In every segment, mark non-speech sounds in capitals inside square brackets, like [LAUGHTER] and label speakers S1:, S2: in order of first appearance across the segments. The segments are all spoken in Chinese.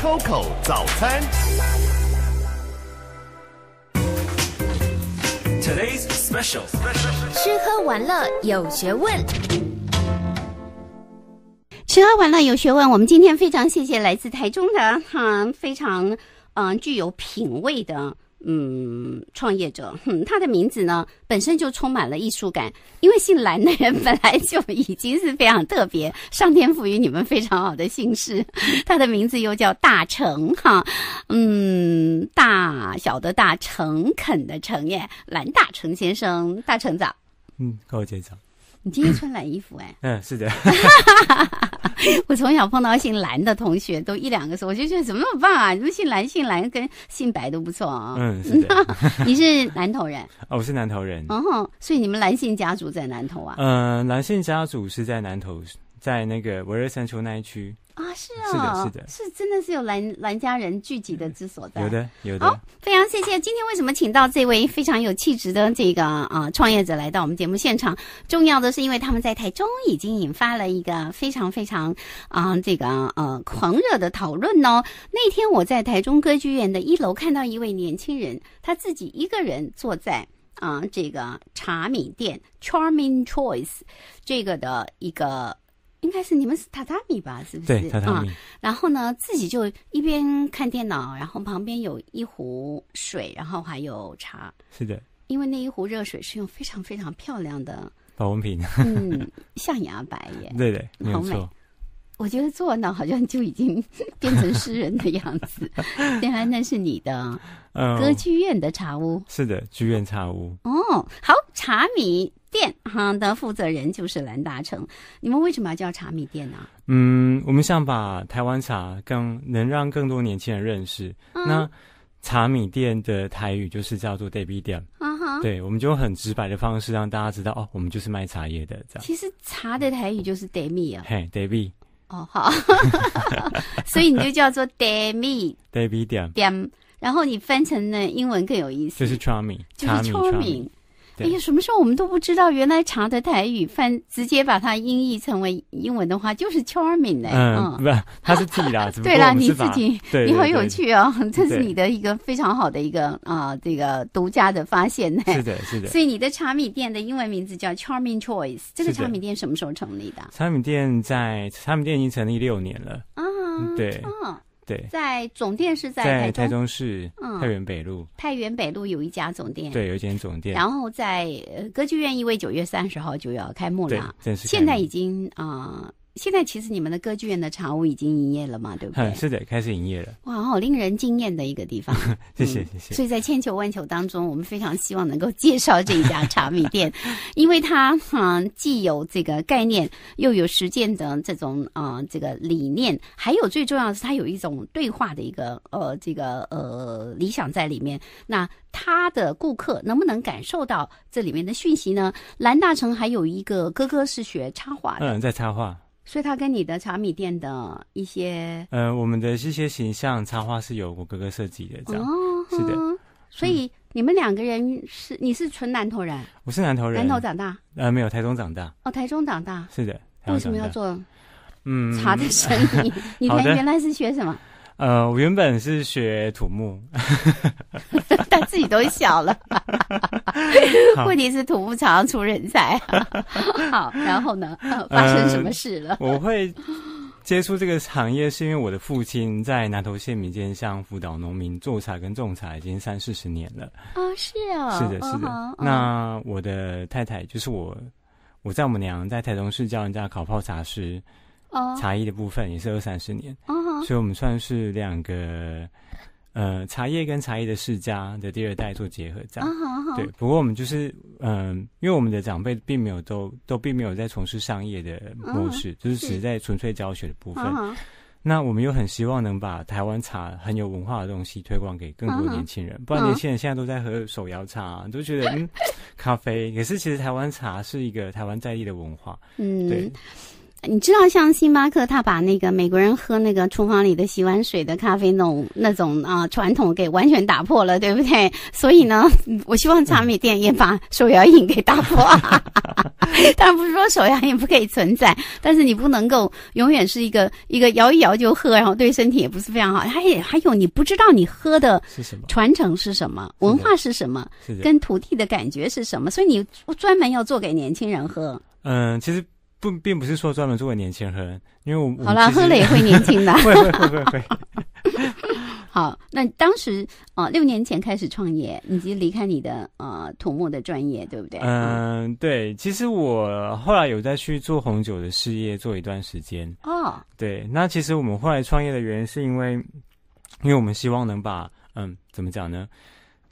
S1: Coco 早餐，Today's special，
S2: 吃喝玩乐有学问。吃喝玩乐有学问，我们今天非常谢谢来自台中的哈，非常嗯，具有品味的。嗯，创业者，他的名字呢本身就充满了艺术感，因为姓蓝的人本来就已经是非常特别，上天赋予你们非常好的姓氏。他的名字又叫大成哈，嗯，大小的大，诚恳的诚耶，蓝大成先生，大成早，
S1: 嗯，高我长，
S2: 你今天穿蓝衣服哎，
S1: 嗯，是的。[LAUGHS]
S2: [LAUGHS] 我从小碰到姓蓝的同学都一两个，字，我就觉得怎么那么棒啊！你们姓蓝，姓蓝跟姓白都不错啊。嗯，[LAUGHS] 你是南头人？
S1: [LAUGHS] 哦，我是南头人。
S2: 嗯哼，所以你们蓝姓家族在南头啊？
S1: 嗯，蓝姓家族是在南头。在那个维瑞森重那一区
S2: 啊，是哦，是的，是的，是真的是有蓝蓝家人聚集的之所在，有的，有的。好，非常谢谢今天为什么请到这位非常有气质的这个啊创业者来到我们节目现场？重要的是因为他们在台中已经引发了一个非常非常啊这个呃狂热的讨论哦。那天我在台中歌剧院的一楼看到一位年轻人，他自己一个人坐在啊这个茶米店 Charming Choice 这个的一个。应该是你们是榻榻米吧？是不是？对，榻榻米。然后呢，自己就一边看电脑，然后旁边有一壶水，然后还有茶。是的。因为那一壶热水是用非常非常漂亮的
S1: 保温瓶，[LAUGHS] 嗯，
S2: 象牙白耶。对
S1: 对，好美。
S2: 我觉得做完了好像就已经 [LAUGHS] 变成诗人的样子，原 [LAUGHS] 来那是你的歌剧院的茶屋。
S1: 是的，剧院茶屋。
S2: 哦，好，茶米店哈的负责人就是蓝达成。你们为什么要叫茶米店呢？
S1: 嗯，我们想把台湾茶更能让更多年轻人认识。那茶米店的台语就是叫做 d a b i 店”。
S2: 啊哈，对，
S1: 我们就很直白的方式让大家知道哦，我们就是卖茶叶的。这样，其
S2: 实茶的台语就是 “debi” 啊，
S1: 嘿，debi。
S2: 哦，好，[LAUGHS] 所以你就叫做 Demi，Demi 点点，然后你翻成呢英文更有意思，就是
S1: charming，就是 charming。
S2: 哎呀，什么时候我们都不知道？原来茶的台语翻直接把它音译成为英文的话，就是 “charming” 呢。嗯，
S1: 不，他是自己啊，[LAUGHS] 是对啦，你自己，你很有趣哦！[LAUGHS] 这是你
S2: 的一个非常好的一个啊，这个独家的发现呢。是的，是的。所以你的茶米店的英文名字叫 “charming choice”。这个茶米店什么时候成立的？
S1: 茶米店在茶米店已经成立六年了。
S2: 啊，对。啊对，在总店是在台中
S1: 市，嗯，太原北路。
S2: 太原北路有一家总店，对，
S1: 有一间总店。然
S2: 后在歌剧院，因为九月三十号就要开幕了，现在已经啊。现在其实你们的歌剧院的茶屋已经营业了嘛？对不对？嗯，[LAUGHS] 是的，开始营业了。哇，好令人惊艳的一个地方。[LAUGHS] 谢谢，谢谢。所以在千求万求当中，我们非常希望能够介绍这一家茶米店，[LAUGHS] 因为它嗯既有这个概念，又有实践的这种啊这个理念，还有最重要的是它有一种对话的一个呃这个呃理想在里面。那他的顾客能不能感受到这里面的讯息呢？蓝大成还有一个哥哥是学插画，的，嗯，在插画。所以他跟你的茶米店的一些，
S1: 呃，我们的这些形象插画是由我哥哥设计的，这样
S2: 是的。所以你们两个人是，你是纯南投人，我是南投人，南投长大，
S1: 呃，没有台中长大，
S2: 哦，台中长大，是的。为什么要做嗯茶的生意？[LAUGHS] 你原原来是学什么？
S1: 呃，我原本是学土木，
S2: [LAUGHS] 但自己都小了。[LAUGHS] 问题是土木常常出人才，好，然后呢，发生什么事了？我
S1: 会接触这个行业，是因为我的父亲在南投县民间乡辅导农民做茶跟种茶，已经三四十年了。
S2: 哦，是啊，是的，是的。
S1: 那我的太太就是我，我丈母娘在台中市教人家烤泡茶师，哦，茶艺的部分也是二三十年。所以我们算是两个，呃，茶叶跟茶叶的世家的第二代做结合，这样。对，不过我们就是，嗯，因为我们的长辈并没有都都并没有在从事商业的模式，就是只在纯粹教学的部分。那我们又很希望能把台湾茶很有文化的东西推广给更多年轻人，不然年轻人现在都在喝手摇茶，都觉得嗯，咖啡。可是其实台湾茶是一个台湾在地的文化，
S2: 嗯，对。你知道，像星巴克，他把那个美国人喝那个厨房里的洗碗水的咖啡那种那种啊传统给完全打破了，对不对？[LAUGHS] 所以呢，我希望茶米店也把手摇饮给打破。当 [LAUGHS] 然不是说手摇饮不可以存在，但是你不能够永远是一个一个摇一摇就喝，然后对身体也不是非常好。还还有，你不知道你喝的是什么传承是什么文化是什么，跟土地的感觉是什么，所以你专门要做给年轻人喝。
S1: 嗯，其实。不，并不是说专门作为年轻人，因为我好了，喝了也会年轻的。会会会会会。[LAUGHS]
S2: 好，那当时啊，六年前开始创业，以及离开你的呃土木的专业，对不对？
S1: 嗯，对。其实我后来有在去做红酒的事业，做一段时间。哦。对，那其实我们后来创业的原因，是因为因为我们希望能把嗯，怎么讲呢？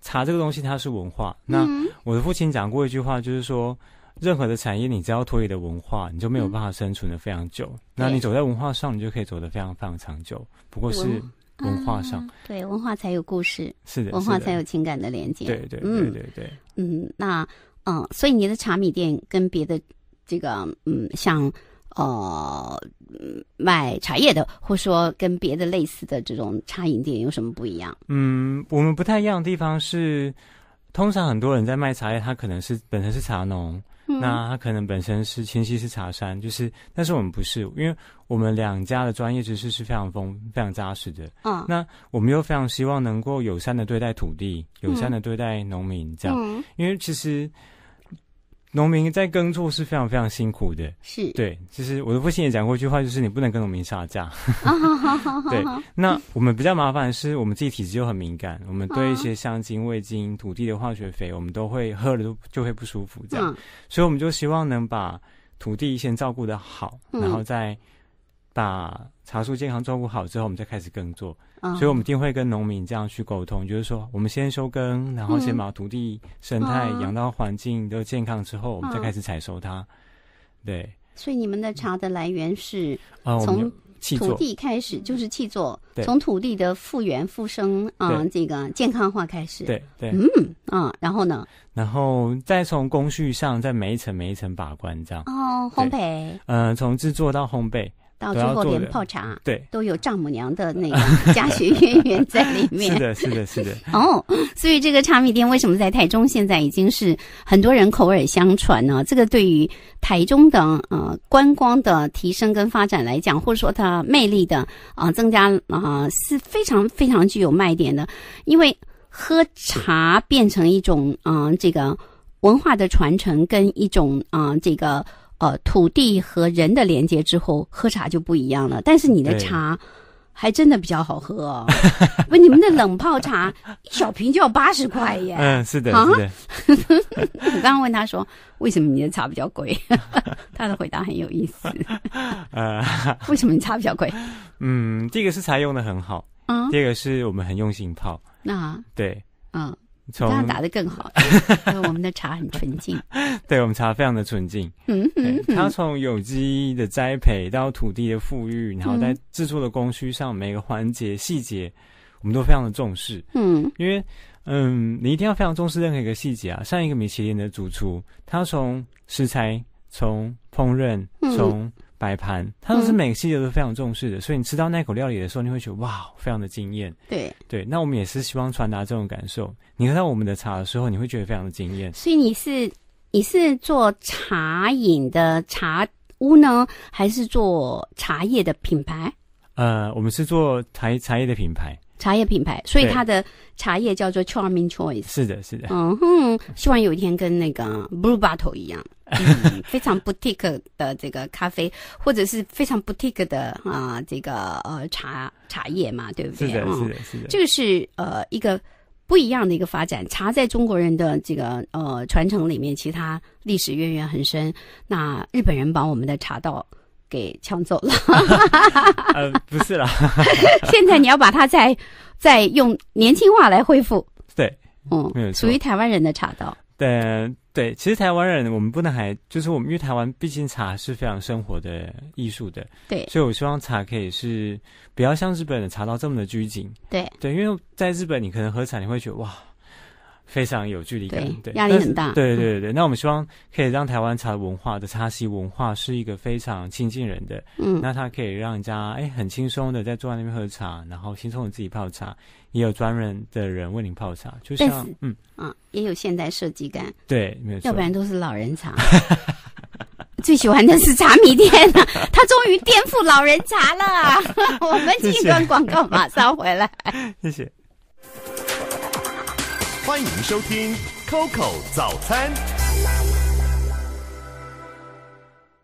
S1: 茶这个东西，它是文化。那我的父亲讲过一句话，就是说。任何的产业，你只要脱离的文化，你就没有办法生存的非常久。那你走在文化上，你就可以走得非常非常长久。不过是文化上，
S2: 对文化才有故事，是的，文化才有情感的连接。对对，对对对嗯。那嗯，所以你的茶米店跟别的这个嗯，像呃卖茶叶的，或说跟别的类似的这种茶饮店有什么不一样？
S1: 嗯，我们不太一样的地方是，通常很多人在卖茶叶，他可能是本身是茶农。那他可能本身是清溪是茶山，就是，但是我们不是，因为我们两家的专业知识是非常丰、非常扎实的。嗯，那我们又非常希望能够友善的对待土地，友善的对待农民，这样，因为其实。农民在耕作是非常非常辛苦的，是对。其实我的父亲也讲过一句话，就是你不能跟农民下架。
S2: [LAUGHS] 对，[LAUGHS]
S1: 那我们比较麻烦的是，我们自己体质又很敏感，我们对一些香精、味精、土地的化学肥，我们都会喝了就就会不舒服这样。所以我们就希望能把土地先照顾的好，然后再。把茶树健康照顾好之后，我们再开始耕作，所以我们一定会跟农民这样去沟通，就是说我们先收耕，然后先把土地生态、养到环境都健康之后，我们再开始采收它。对，
S2: 所以你们的茶的来源是从土地开始，就是气作，从土地的复原复生啊，这个健康化开始。对对，嗯啊，然后呢，
S1: 然后再从工序上，在每一层每一层把关这样。
S2: 哦，烘焙，
S1: 嗯，从制作到烘焙。到最后连泡茶对
S2: 都有丈母娘的那个 [LAUGHS] 家学渊源在里面。是
S1: 的，是的，是的。[LAUGHS]
S2: 哦，所以这个茶米店为什么在台中现在已经是很多人口耳相传呢？这个对于台中的呃观光的提升跟发展来讲，或者说它魅力的啊增加啊是非常非常具有卖点的，因为喝茶变成一种啊，这个文化的传承跟一种啊这个。呃，土地和人的连接之后，喝茶就不一样了。但是你的茶还真的比较好喝。哦，[LAUGHS] 不，你们的冷泡茶，一小瓶就要八十块耶。嗯，是的，啊，我 [LAUGHS] 刚刚问他说，为什么你的茶比较贵？[LAUGHS] 他的回答很有意思。
S1: 呃，为
S2: 什么你茶比较贵？
S1: 嗯，第一个是茶用的很好，嗯，第二个是我们很用心泡。
S2: 那对，嗯。这样打得更好，[LAUGHS] 因为我们的茶很纯净。[LAUGHS]
S1: 对，我们茶非常的纯净。
S2: 嗯，它从
S1: 有机的栽培到土地的富裕，然后在制作的工序上，每个环节细节，我们都非常的重视。嗯，因为嗯，你一定要非常重视任何一个细节啊，像一个米其林的主厨，他从食材，从烹饪，从。摆盘，他们是每个细节都非常重视的，所以你吃到那口料理的时候，你会觉得哇，非常的惊艳。对对，那我们也是希望传达这种感受。你喝到我们的茶的时候，你会觉得非常的惊艳。所
S2: 以你是你是做茶饮的茶屋呢，还是做茶叶的品牌？
S1: 呃，我们是做茶茶叶的品牌，
S2: 茶叶品牌，所以它的茶叶叫做 Charming Choice。是的，是的，嗯哼，希望有一天跟那个 Blue Bottle 一样。[LAUGHS] 非常 boutique 的这个咖啡，或者是非常 boutique 的啊，这个呃茶茶叶嘛，对不对？是的，是的，是的。这个是呃一个不一样的一个发展。茶在中国人的这个呃传承里面，其他历史渊源很深。那日本人把我们的茶道给抢走了。
S1: [LAUGHS] 呃，不是了。
S2: [LAUGHS] 现在你要把它再再用年轻化来恢复。
S1: 对，嗯，属于
S2: 台湾人的茶道。
S1: 对对，其实台湾人我们不能还就是我们，因为台湾毕竟茶是非常生活的艺术的，对，所以我希望茶可以是不要像日本的茶道这么的拘谨，对，对，因为在日本你可能喝茶你会觉得哇。非常有距离感，对压力很大。对对对对，那我们希望可以让台湾茶文化的茶席文化是一个非常亲近人的。嗯，那它可以让人家哎很轻松的在坐在那边喝茶，然后轻松的自己泡茶，也有专人的人为您泡茶，就像嗯
S2: 啊，也有现代设计感。对，没有错。要不然都是老人茶。[LAUGHS] 最喜欢的是茶米店了，[LAUGHS] 他终于颠覆老人茶了。[LAUGHS] 我们一段广告马上回来。谢谢。欢迎收听 COCO 早餐。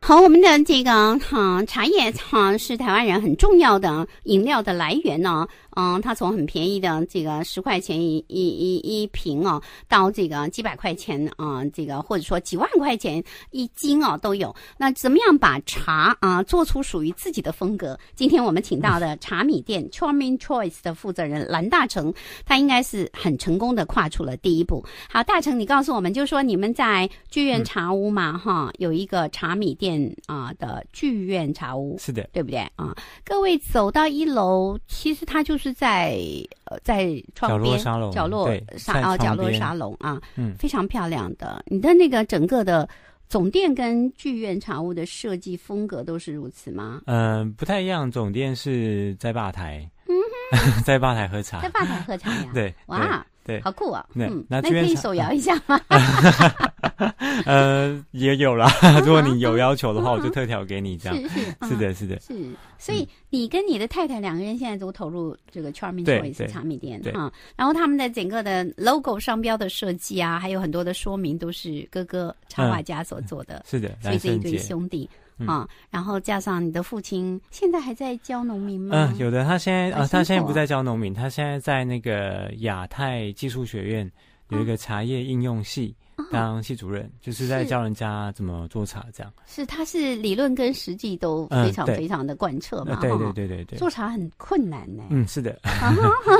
S2: 好，我们的这个哈茶叶哈，是台湾人很重要的饮料的来源呢。嗯，它从很便宜的这个十块钱一一一一瓶哦，到这个几百块钱啊，这个或者说几万块钱一斤哦都有。那怎么样把茶啊做出属于自己的风格？今天我们请到的茶米店 Charming Choice 的负责人蓝大成，他应该是很成功的跨出了第一步。好，大成，你告诉我们，就是说你们在剧院茶屋嘛，哈，有一个茶米店啊的剧院茶屋。是的，对不对啊？各位走到一楼，其实它就是。是在呃在窗边角落沙龙，沙啊，角落沙龙啊，嗯，非常漂亮的。你的那个整个的总店跟剧院茶屋的设计风格都是如此吗？
S1: 嗯，不太一样。总店是在吧台，嗯，[LAUGHS] 在吧台喝茶，在吧台喝茶呀，对，哇，对，好酷啊，嗯，那可以手摇一下吗？[LAUGHS] [LAUGHS] [LAUGHS] 呃，也有了。[LAUGHS] 如果你有要求的话，我就特调给你。这样是是是的，是的。是，
S2: 所以你跟你的太太两个人现在都投入这个圈米炒也是茶米店啊。然后他们的整个的 logo 商标的设计啊，还有很多的说明都是哥哥插画家所做的。是的，所以这一对兄弟啊，然后加上你的父亲，现在还在教农民吗？嗯，有的。
S1: 他现在啊，他现在不在教农民，他现在在那个亚太技术学院。有一个茶叶应用系当系主任，就是在教人家怎么做茶，这样
S2: 是他是理论跟实际都非常非常的贯彻嘛，对对对对对。做茶很困难呢，嗯是的，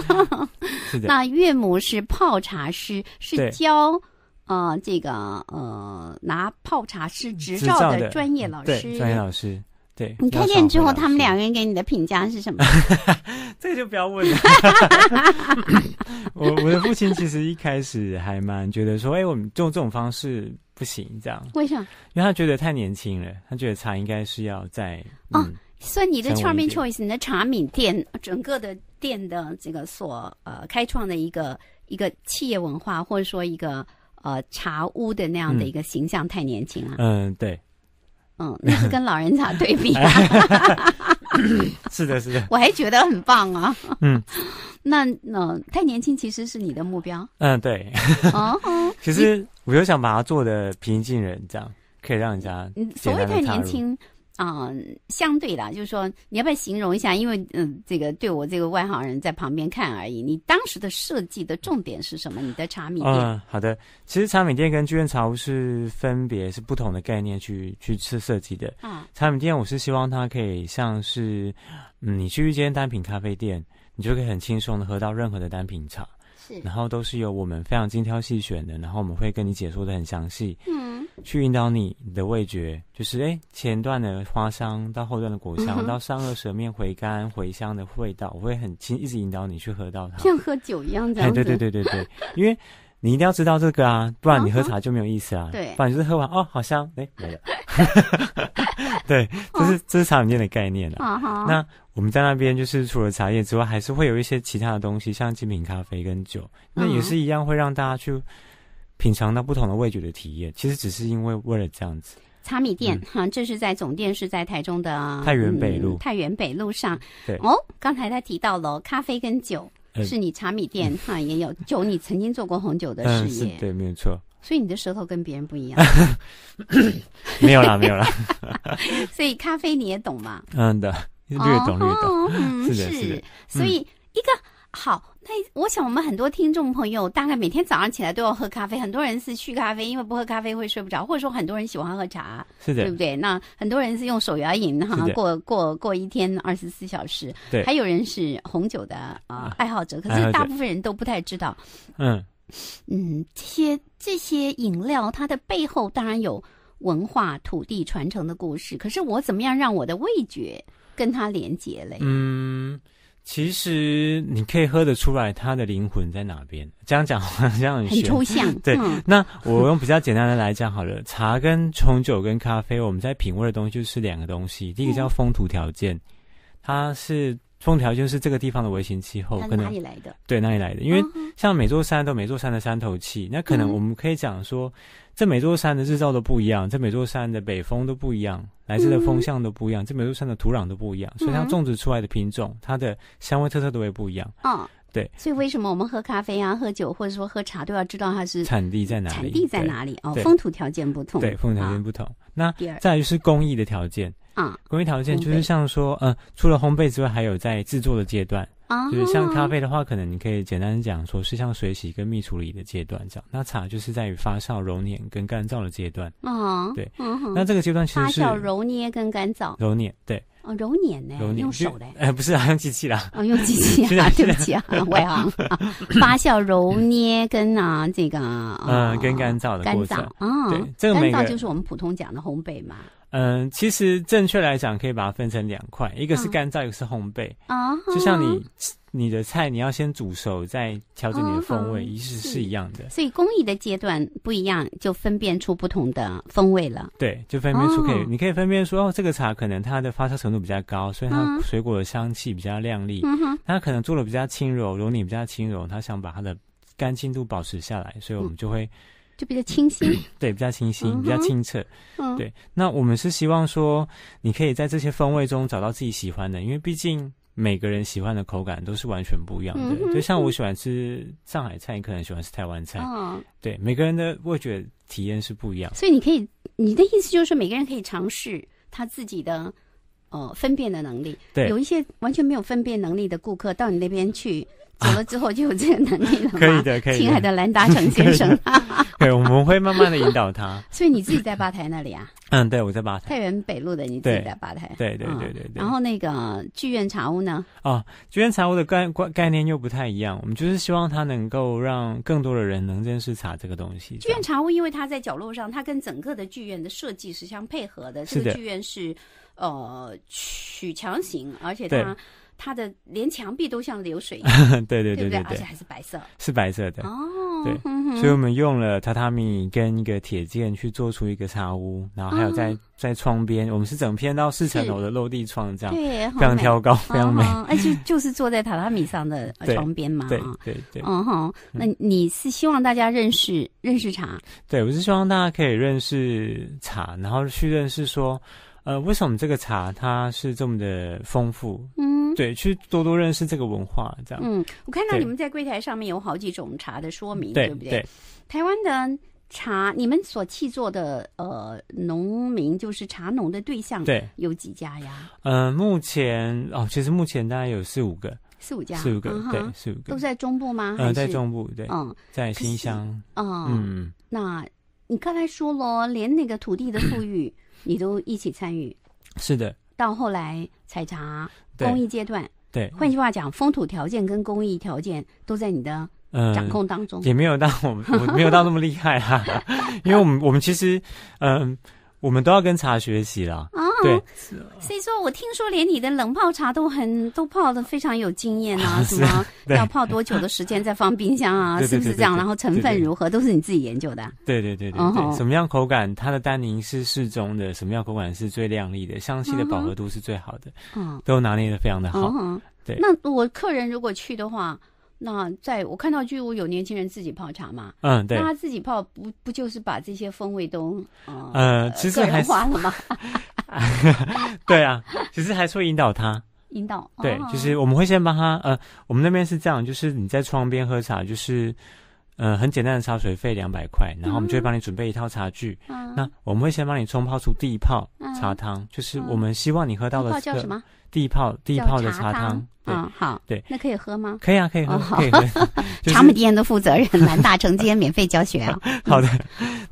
S2: [LAUGHS] 是的。那岳母是泡茶师，是教呃这个呃拿泡茶师执照的专业老师，专业老师。
S1: 对你开店之后，他
S2: 们两个人给你的评价是什么？[LAUGHS] 这个就不要问了。
S1: [LAUGHS] 我我的父亲其实一开始还蛮觉得说，哎，我们用这种方式不行，这样。为什么？因为他觉得太年轻了，他觉得茶应该是要在
S2: 哦，所以你的 charming choice，你的茶米店整个的店的这个所呃开创的一个一个企业文化，或者说一个呃茶屋的那样的一个形象太年轻了。嗯，对。嗯，那是跟老人家对比。[LAUGHS]
S1: 是的，是的，我
S2: 还觉得很棒啊。嗯，那嗯，太年轻其实是你的目标。嗯，对。
S1: 哦，[LAUGHS] 其实我就想把它做的平易近人，这样可以让人家。所谓太年轻。
S2: 嗯，相对的，就是说你要不要形容一下？因为嗯，这个对我这个外行人在旁边看而已。你当时的设计的重点是什么？你的茶米店？嗯，
S1: 好的。其实茶米店跟剧院茶屋是分别是不同的概念，去去设设计的。嗯，茶米店我是希望它可以像是你去一间单品咖啡店，你就可以很轻松的喝到任何的单品茶，是。然后都是由我们非常精挑细选的，然后我们会跟你解说的很详细。嗯。去引导你的味觉，就是哎，前段的花香到后段的果香，到上颚、舌面回甘、回香的味道，我会很轻一直引导你去喝到它，像
S2: 喝酒一样。哎，对对对对对，
S1: 因为你一定要知道这个啊，不然你喝茶就没有意思啊。对，不然就是喝完哦，好香，哎，没了。[LAUGHS] [LAUGHS] 对，这是这是茶里面的概念了。那我们在那边就是除了茶叶之外，还是会有一些其他的东西，像精品咖啡跟酒，那也是一样会让大家去。品尝到不同的味觉的体验，其实只是因为为了这样子。
S2: 茶米店哈，这是在总店，是在台中的太原北路。太原北路上。对。哦，刚才他提到了咖啡跟酒，是你茶米店哈也有酒，你曾经做过红酒的事业，对，没有错。所以你的舌头跟别人不一样。[LAUGHS] 没有啦，没有啦。[LAUGHS] 所以咖啡你也懂吗？嗯的，略懂略懂。是是。所以一个。好，那我想我们很多听众朋友大概每天早上起来都要喝咖啡，很多人是续咖啡，因为不喝咖啡会睡不着，或者说很多人喜欢喝茶，对不对？那很多人是用手摇饮哈，过过过一天二十四小时，对，还有人是红酒的啊爱好者，可是大部分人都不太知道，嗯嗯，这些这些饮料它的背后当然有文化、土地传承的故事，可是我怎么样让我的味觉跟它连接嘞？
S1: 嗯。其实你可以喝得出来，它的灵魂在哪边。这样讲好像很抽象。[LAUGHS] 对，那我用比较简单的来讲好了。茶跟红酒跟咖啡，我们在品味的东西就是两个东西。第一个叫风土条件，它是。风调就是这个地方的微型气候，可能哪里来的？对，哪里来的？因为像每座山都每座山的山头气，那可能我们可以讲说，这每座山的日照都不一样，这每座山的北风都不一样，来自的风向都不一样，这每座山的土壤都不一样，所以它种植出来的品种，它的香味特色都会不一样。嗯，对。
S2: 所以为什么我们喝咖啡啊、喝酒或者说喝茶都要知道它是
S1: 产地在哪？里？产地在哪里？哦，风土
S2: 条件不同，对，
S1: 风土条件不同。那再就是工艺的条件。
S2: 啊，工艺条件就是像
S1: 说，嗯，除了烘焙之外，还有在制作的阶段
S2: 啊，就是像咖
S1: 啡的话，可能你可以简单讲说是像水洗跟蜜处理的阶段这样，那茶就是在于发酵、揉捻跟干燥的阶段
S2: 啊，对，嗯，那这个阶段其实是发酵、揉捏跟干燥，揉捻对，哦，揉捻呢，用手
S1: 的？[LAUGHS] 哎，不是啊，用 [LAUGHS] 机器的啊，
S2: 用机器啊，[LAUGHS] 对不起啊，外行啊，发酵、揉捏跟啊这个，嗯，
S1: 跟干燥的干燥啊，对，这个干燥就是
S2: 我们普通讲的烘焙嘛。
S1: 嗯，其实正确来讲，可以把它分成两块，一个是干燥，一个是烘焙。
S2: 啊，[LAUGHS] 就像你
S1: 你的菜，你要先煮熟，再调整你的风味，其实是一样的。所
S2: 以工艺的阶段不一样，就分辨出不同的风味了。
S1: 对，就分辨出可以，你可以分辨说，哦，这个茶可能它的发酵程度比较高，所以它水果的香气比较亮丽。嗯哼，它可能做的比较轻柔，揉你比较轻柔，它想把它的干净度保持下来，所以我们就会。
S2: 就比较清新，[COUGHS]
S1: 对，比较清新，比较清澈。嗯，对。那我们是希望说，你可以在这些风味中找到自己喜欢的，因为毕竟每个人喜欢的口感都是完全不一样的。就像我喜欢吃上海菜，你可能喜欢吃台湾菜。嗯，对，每个人的味觉体验是不一样。所以你
S2: 可以，你的意思就是说，每个人可以尝试他自己的，呃，分辨的能力。对，有一些完全没有分辨能力的顾客到你那边去。走了之后就有这个能力了吗？可以的，可以。亲爱的兰达成先生，
S1: [LAUGHS] 对，我们会慢慢的引导他。[LAUGHS]
S2: 所以你自己在吧台那里啊？
S1: 嗯，对，我在吧台。
S2: 太原北路的你自己在吧台。
S1: 对对对对对。然
S2: 后那个剧院茶屋呢？
S1: 哦，剧院茶屋的概概概念又不太一样。我们就是希望它能够让更多的人能认识茶这个东西。剧院
S2: 茶屋，因为它在角落上，它跟整个的剧院的设计是相配合的。是的。这个剧院是呃曲墙型，而且它。它的连墙壁都像流水一样，[LAUGHS] 对对对对对，而且还是白色，
S1: 是白色的哦。对，所以，我们用了榻榻米跟一个铁件去做出一个茶屋，然后还有在在窗边，我们是整片到四层楼的落地窗这样，对，非常挑高，非常美。而且
S2: 就是坐在榻榻米上的窗边嘛，对
S1: 对对。嗯
S2: 哼。那你是希望大家认识认识茶？
S1: 对，我是希望大家可以认识茶，然后去认识说，呃，为什么这个茶它是这么的丰富？嗯。对，去多多认识这个文化，这样。嗯，
S2: 我看到你们在柜台上面有好几种茶的说明，对不对？对。台湾的茶，你们所契作的呃农民，就是茶农的对象，对，有几家呀？
S1: 嗯，目前哦，其实目前大概有四五个，
S2: 四五家，四五个，对，四五个，都在中部吗？嗯，在中部，对，嗯，
S1: 在新乡啊，嗯，
S2: 那你刚才说了，连那个土地的富裕，[COUGHS] 你都一起参与，是的。到后来采茶工艺阶段，对，换句话讲，风土条件跟工艺条件都在你的掌控当中，也没有到我们，[LAUGHS] 我没有到
S1: 那么厉害哈，因为我们我们其实，嗯，我们都要跟茶学习了。对，
S2: 所以说我听说连你的冷泡茶都很都泡的非常有经验啊，[LAUGHS] 是吗？要泡多久的时间再放冰箱啊？是不是这样？然后成分如何，都是你自己研究的？对
S1: 对对对对，什么样口感它的单宁是适中的，什么样口感是最亮丽的，香气的饱和度是最好的，嗯，都拿捏的非常的好。
S2: 对，那我客人如果去的话，那在我看到巨屋有年轻人自己泡茶嘛，嗯，对，他自己泡不不就是把这些风味都，嗯，个人化了吗？[LAUGHS] [LAUGHS]
S1: 对啊，其实还是会引导他。
S2: 引导对，就是我
S1: 们会先帮他。呃，我们那边是这样，就是你在窗边喝茶，就是。嗯，很简单的茶水费两百块，然后我们就会帮你准备一套茶具。那我们会先帮你冲泡出第一泡茶汤，就是我们希望你喝到的。叫什么？第一泡，第一泡的茶汤。嗯，好，对，
S2: 那可以喝吗？可以啊，可以喝。[LAUGHS] 茶门店的负责人，南 [LAUGHS] 大今天免费教学 [LAUGHS]
S1: 好的，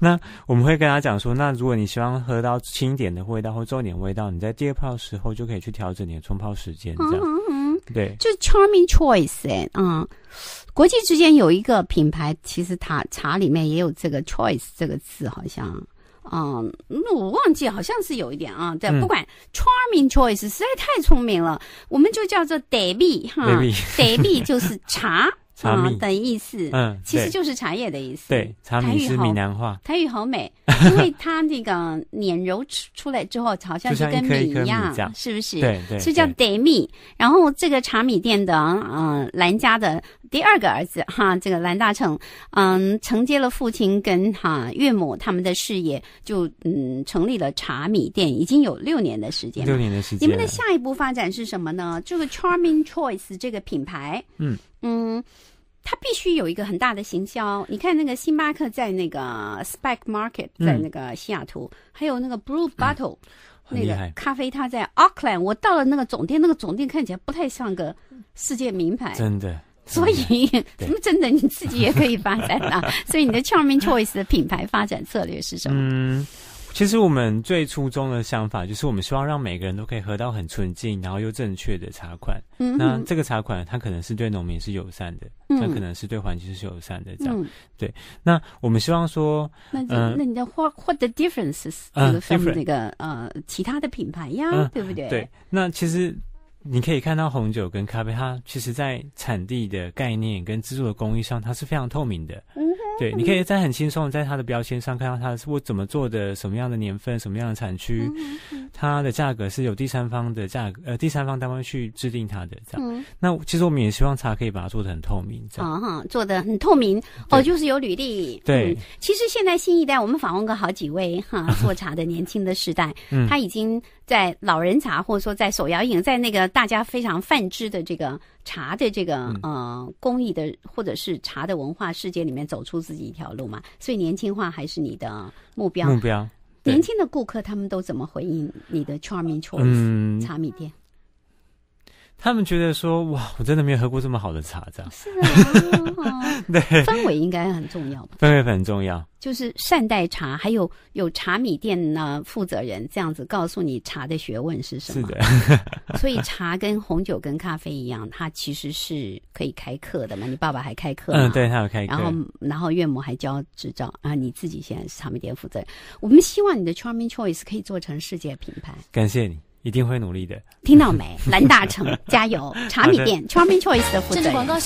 S1: 那我们会跟他讲说，那如果你希望喝到轻一点的味道或重一点味道，你在第二泡的时候就可以去调整你的冲泡时间，这样。对，
S2: 就是 charming choice 哎，嗯，国际之间有一个品牌，其实它茶里面也有这个 choice 这个字，好像，嗯，那我忘记，好像是有一点啊，在不管 charming choice 实在太聪明了，我们就叫做 Debbie 哈，d e b i Debbie 就是茶。啊，的意思，嗯，其实就是茶叶的意思。对，茶米是闽南话，台语好美，[LAUGHS] 因为它那个碾揉出出来之后，好像是跟米一样，是不是？对对，叫得米。然后这个茶米店的，嗯兰家的。第二个儿子哈，这个蓝大成，嗯，承接了父亲跟哈岳母他们的事业，就嗯成立了茶米店，已经有六年的时间。六年的时间。你们的下一步发展是什么呢？这个 Charming Choice 这个品牌，嗯嗯，它必须有一个很大的行销。你看那个星巴克在那个 s p k c Market，在那个西雅图，还有那个 Blue Bottle 那个咖啡，它在 Oakland。我到了那个总店，那个总店看起来不太像个世界名牌，真的。所以，[LAUGHS] 真的你自己也可以发展啊！[LAUGHS] 所以你的 c h a r m i n g Choice 的品牌发展策略是什么？
S1: 嗯，其实我们最初中的想法就是，我们希望让每个人都可以喝到很纯净、然后又正确的茶款。嗯，那这个茶款它可能是对农民是友善的，嗯，那可能是对环境是友善的。这样，对。那我们希望说，那那你
S2: 的获获得 differences，嗯，那个呃，其他的品牌呀，对不对？对。
S1: 那其实。你可以看到红酒跟咖啡，它其实，在产地的概念跟制作的工艺上，它是非常透明的。嗯对，你可以在很轻松的在它的标签上看到它是我怎么做的，什么样的年份，什么样的产区，它的价格是有第三方的价格，呃，第三方单位去制定它的这样。那其实我们也希望茶可以把它做得很透明，这
S2: 样。哈，做的很透明哦，就是有履历。对，其实现在新一代，我们访问过好几位哈 [LAUGHS] 做茶的年轻的时代，他已经。在老人茶，或者说在手摇饮，在那个大家非常泛知的这个茶的这个呃工艺的，或者是茶的文化世界里面，走出自己一条路嘛。所以年轻化还是你的目标。目标。年轻的顾客他们都怎么回应你的 “charm i n g choice” 茶米店？他们觉得说：“哇，
S1: 我真的没有喝过这么好的茶，这样是啊，
S2: [LAUGHS] 对，氛围应该很重要
S1: 吧？氛围很重要，
S2: 就是善待茶，还有有茶米店呢，负责人这样子告诉你茶的学问是什么。[LAUGHS] 所以茶跟红酒跟咖啡一样，它其实是可以开课的嘛。你爸爸还开课，嗯，对他有开，然后然后岳母还教执照啊，你自己现在是茶米店负责人，我们希望你的 charming choice 可以做成世界品牌。
S1: 感谢你。”一定会努力的，听到没？蓝大成，加
S2: 油！[LAUGHS] 茶米店，Charming Choice 的负责
S1: 人。